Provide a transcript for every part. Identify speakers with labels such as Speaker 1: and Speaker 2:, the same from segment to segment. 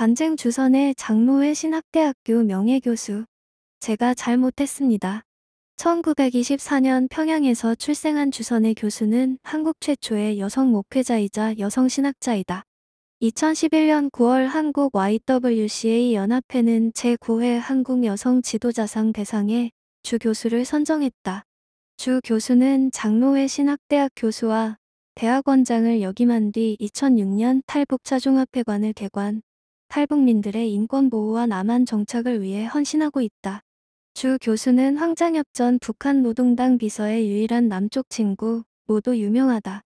Speaker 1: 간쟁 주선의 장로회 신학대학교 명예교수. 제가 잘못했습니다. 1924년 평양에서 출생한 주선의 교수는 한국 최초의 여성 목회자이자 여성 신학자이다. 2011년 9월 한국 YWCA 연합회는 제9회 한국 여성 지도자상 대상에 주 교수를 선정했다. 주 교수는 장로회 신학대학 교수와 대학원장을 역임한 뒤 2006년 탈북자 종합회관을 개관, 탈북민들의 인권보호와 남한 정착을 위해 헌신하고 있다. 주 교수는 황장엽 전 북한 노동당 비서의 유일한 남쪽 친구, 모두 유명하다.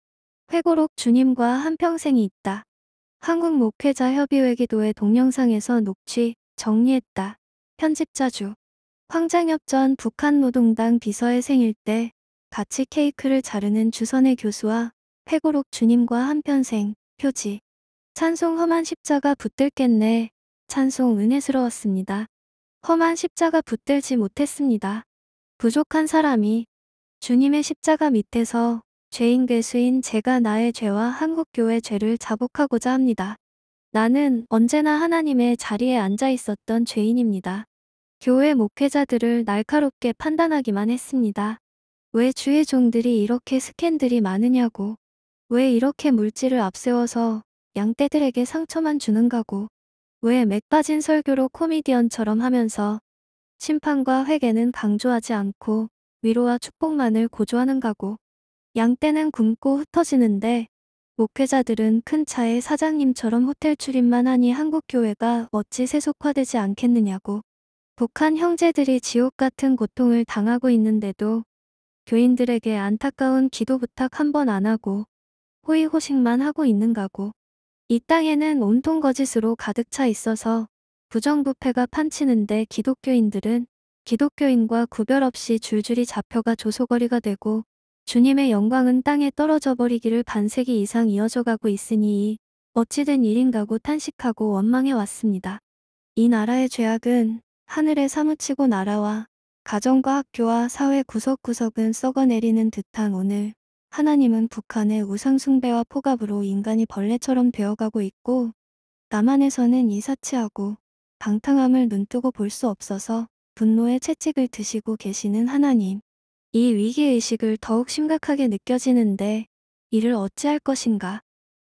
Speaker 1: 회고록 주님과 한평생이 있다. 한국 목회자 협의회 기도의 동영상에서 녹취, 정리했다. 편집자 주. 황장엽 전 북한 노동당 비서의 생일 때 같이 케이크를 자르는 주선의 교수와 회고록 주님과 한편생, 표지. 찬송 험한 십자가 붙들겠네. 찬송 은혜스러웠습니다. 험한 십자가 붙들지 못했습니다. 부족한 사람이 주님의 십자가 밑에서 죄인 괴수인 제가 나의 죄와 한국교회 죄를 자복하고자 합니다. 나는 언제나 하나님의 자리에 앉아 있었던 죄인입니다. 교회 목회자들을 날카롭게 판단하기만 했습니다. 왜 주의 종들이 이렇게 스캔들이 많으냐고. 왜 이렇게 물질을 앞세워서 양떼들에게 상처만 주는 가고 왜 맥빠진 설교로 코미디언처럼 하면서 심판과 회개는 강조하지 않고 위로와 축복만을 고조하는 가고 양떼는 굶고 흩어지는데 목회자들은 큰 차에 사장님처럼 호텔 출입만 하니 한국교회가 어찌 세속화되지 않겠느냐고 북한 형제들이 지옥 같은 고통을 당하고 있는데도 교인들에게 안타까운 기도 부탁 한 번 안 하고 호의호식만 하고 있는가고 이 땅에는 온통 거짓으로 가득 차 있어서 부정부패가 판치는데 기독교인들은 기독교인과 구별 없이 줄줄이 잡혀가 조소거리가 되고 주님의 영광은 땅에 떨어져 버리기를 반세기 이상 이어져 가고 있으니 어찌된 일인가고 탄식하고 원망해 왔습니다. 이 나라의 죄악은 하늘에 사무치고 나라와 가정과 학교와 사회 구석구석은 썩어내리는 듯한 오늘 하나님은 북한의 우상숭배와 포갑으로 인간이 벌레처럼 되어가고 있고 남한에서는 이 사치하고 방탕함을 눈뜨고 볼 수 없어서 분노의 채찍을 드시고 계시는 하나님. 이 위기의식을 더욱 심각하게 느껴지는데 이를 어찌할 것인가.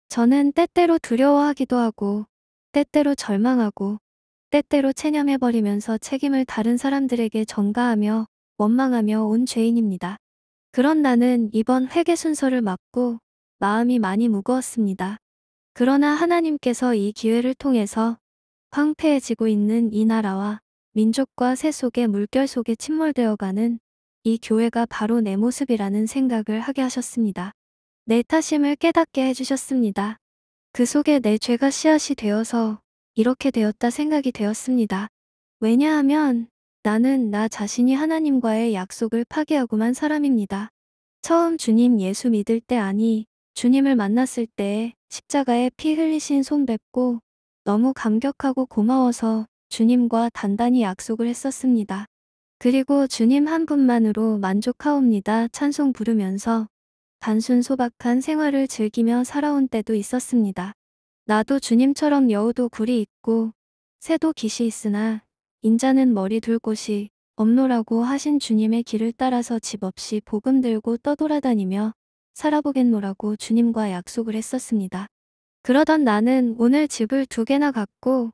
Speaker 1: 저는 때때로 두려워하기도 하고 때때로 절망하고 때때로 체념해버리면서 책임을 다른 사람들에게 전가하며 원망하며 온 죄인입니다. 그런 나는 이번 회계 순서를 맞고 마음이 많이 무거웠습니다. 그러나 하나님께서 이 기회를 통해서 황폐해지고 있는 이 나라와 민족과 새 속의 물결 속에 침몰되어가는 이 교회가 바로 내 모습이라는 생각을 하게 하셨습니다. 내 타심을 깨닫게 해주셨습니다. 그 속에 내 죄가 씨앗이 되어서 이렇게 되었다 생각이 되었습니다. 왜냐하면 나는 나 자신이 하나님과의 약속을 파괴하고만 사람입니다. 처음 주님 예수 믿을 때 아니 주님을 만났을 때 십자가에 피 흘리신 손 뵙고 너무 감격하고 고마워서 주님과 단단히 약속을 했었습니다. 그리고 주님 한 분만으로 만족하옵니다 찬송 부르면서 단순 소박한 생활을 즐기며 살아온 때도 있었습니다. 나도 주님처럼 여우도 굴이 있고 새도 깃이 있으나 인자는 머리 둘 곳이 없노라고 하신 주님의 길을 따라서 집 없이 복음 들고 떠돌아다니며 살아보겠노라고 주님과 약속을 했었습니다. 그러던 나는 오늘 집을 두 개나 갖고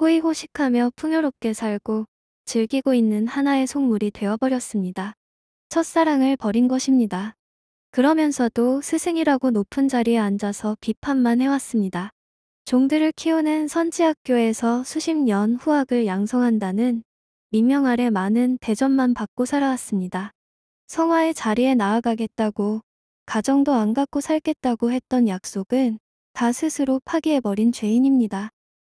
Speaker 1: 호의호식하며 풍요롭게 살고 즐기고 있는 하나의 속물이 되어버렸습니다. 첫사랑을 버린 것입니다. 그러면서도 스승이라고 높은 자리에 앉아서 비판만 해왔습니다. 종들을 키우는 선지학교에서 수십 년 후학을 양성한다는 미명 아래 많은 대전만 받고 살아왔습니다. 성화의 자리에 나아가겠다고 가정도 안 갖고 살겠다고 했던 약속은 다 스스로 파기해버린 죄인입니다.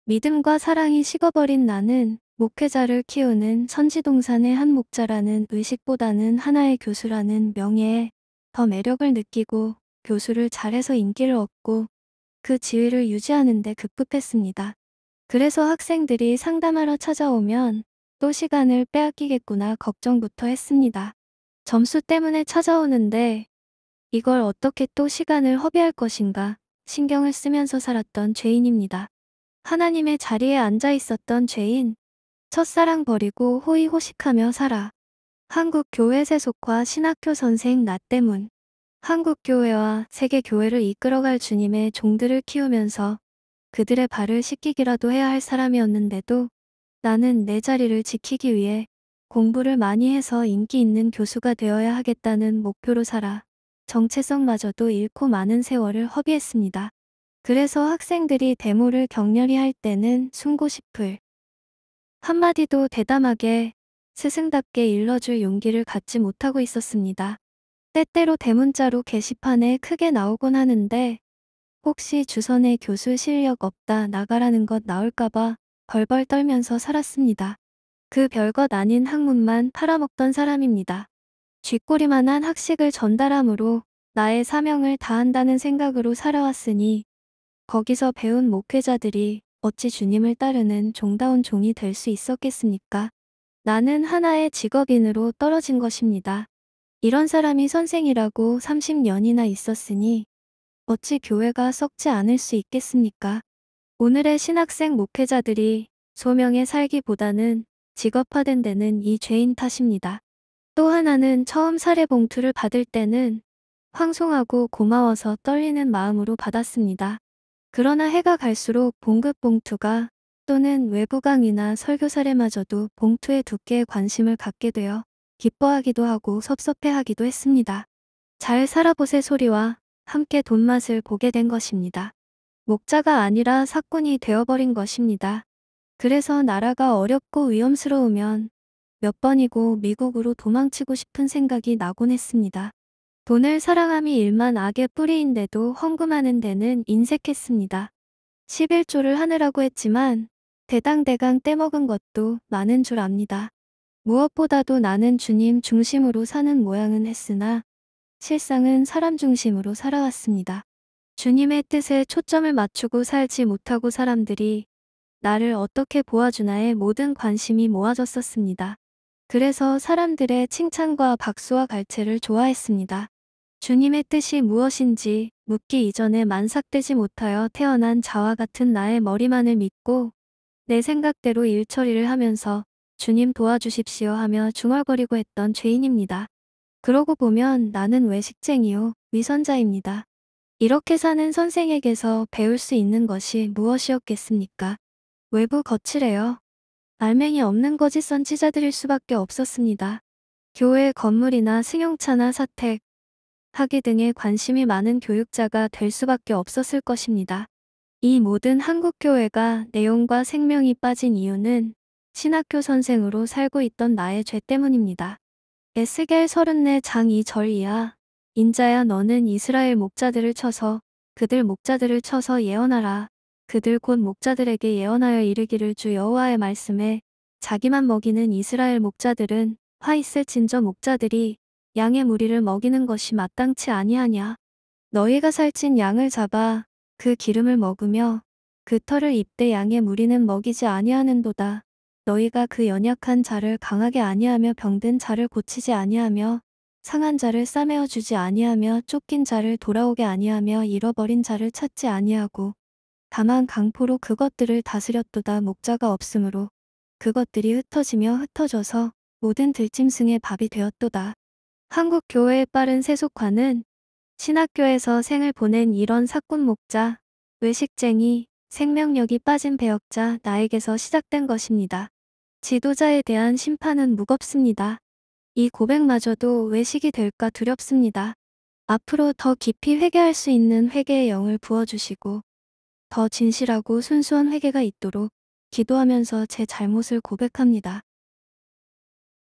Speaker 1: 믿음과 사랑이 식어버린 나는 목회자를 키우는 선지동산의 한 목자라는 의식보다는 하나의 교수라는 명예에 더 매력을 느끼고 교수를 잘해서 인기를 얻고 그 지위를 유지하는 데 급급했습니다. 그래서 학생들이 상담하러 찾아오면 또 시간을 빼앗기겠구나 걱정부터 했습니다. 점수 때문에 찾아오는데 이걸 어떻게 또 시간을 허비할 것인가 신경을 쓰면서 살았던 죄인입니다. 하나님의 자리에 앉아 있었던 죄인, 첫사랑 버리고 호의호식하며 살아. 한국 교회 세속화 신학교 선생 나 때문. 한국교회와 세계교회를 이끌어갈 주님의 종들을 키우면서 그들의 발을 씻기기라도 해야 할 사람이었는데도 나는 내 자리를 지키기 위해 공부를 많이 해서 인기 있는 교수가 되어야 하겠다는 목표로 살아 정체성마저도 잃고 많은 세월을 허비했습니다. 그래서 학생들이 데모를 격렬히 할 때는 숨고 싶을 한마디도 대담하게 스승답게 일러줄 용기를 갖지 못하고 있었습니다. 때때로 대문자로 게시판에 크게 나오곤 하는데 혹시 주선의 교수 실력 없다 나가라는 것 나올까봐 벌벌 떨면서 살았습니다. 그 별것 아닌 학문만 팔아먹던 사람입니다. 쥐꼬리만한 학식을 전달함으로 나의 사명을 다한다는 생각으로 살아왔으니 거기서 배운 목회자들이 어찌 주님을 따르는 종다운 종이 될 수 있었겠습니까? 나는 하나의 직업인으로 떨어진 것입니다. 이런 사람이 선생이라고 30년이나 있었으니 어찌 교회가 썩지 않을 수 있겠습니까? 오늘의 신학생 목회자들이 소명에 살기보다는 직업화된 데는 이 죄인 탓입니다. 또 하나는 처음 사례 봉투를 받을 때는 황송하고 고마워서 떨리는 마음으로 받았습니다. 그러나 해가 갈수록 봉급 봉투가 또는 외부강이나 설교 사례마저도 봉투의 두께에 관심을 갖게 되어 기뻐하기도 하고 섭섭해하기도 했습니다. 잘 살아보세 소리와 함께 돈맛을 보게 된 것입니다. 목자가 아니라 사꾼이 되어버린 것입니다. 그래서 나라가 어렵고 위험스러우면 몇 번이고 미국으로 도망치고 싶은 생각이 나곤 했습니다. 돈을 사랑함이 일만 악의 뿌리인데도 헌금하는 데는 인색했습니다. 11조를 하느라고 했지만 대당대강 떼먹은 것도 많은 줄 압니다. 무엇보다도 나는 주님 중심으로 사는 모양은 했으나 실상은 사람 중심으로 살아왔습니다. 주님의 뜻에 초점을 맞추고 살지 못하고 사람들이 나를 어떻게 보아주나에 모든 관심이 모아졌었습니다. 그래서 사람들의 칭찬과 박수와 갈채를 좋아했습니다. 주님의 뜻이 무엇인지 묻기 이전에 만삭되지 못하여 태어난 자와 같은 나의 머리만을 믿고 내 생각대로 일처리를 하면서 주님 도와주십시오 하며 중얼거리고 했던 죄인입니다. 그러고 보면 나는 외식쟁이요, 위선자입니다. 이렇게 사는 선생에게서 배울 수 있는 것이 무엇이었겠습니까? 외부 거칠해요. 알맹이 없는 거짓 선지자들일 수밖에 없었습니다. 교회 건물이나 승용차나 사택, 학위 등에 관심이 많은 교육자가 될 수밖에 없었을 것입니다. 이 모든 한국교회가 내용과 생명이 빠진 이유는 신학교 선생으로 살고 있던 나의 죄 때문입니다. 에스겔 34장 2절 이하 인자야 너는 이스라엘 목자들을 쳐서 그들 목자들을 쳐서 예언하라. 그들 곧 목자들에게 예언하여 이르기를 주 여호와의 말씀에 자기만 먹이는 이스라엘 목자들은 화 있을 진저 목자들이 양의 무리를 먹이는 것이 마땅치 아니하냐. 너희가 살찐 양을 잡아 그 기름을 먹으며 그 털을 입대 양의 무리는 먹이지 아니하는도다. 너희가 그 연약한 자를 강하게 아니하며 병든 자를 고치지 아니하며 상한 자를 싸매어 주지 아니하며 쫓긴 자를 돌아오게 아니하며 잃어버린 자를 찾지 아니하고 다만 강포로 그것들을 다스렸도다 목자가 없으므로 그것들이 흩어지며 흩어져서 모든 들짐승의 밥이 되었도다. 한국교회의 빠른 세속화는 신학교에서 생을 보낸 이런 사꾼 목자, 외식쟁이, 생명력이 빠진 배역자 나에게서 시작된 것입니다. 지도자에 대한 심판은 무겁습니다. 이 고백마저도 외식이 될까 두렵습니다. 앞으로 더 깊이 회개할 수 있는 회개의 영을 부어주시고 더 진실하고 순수한 회개가 있도록 기도하면서 제 잘못을 고백합니다.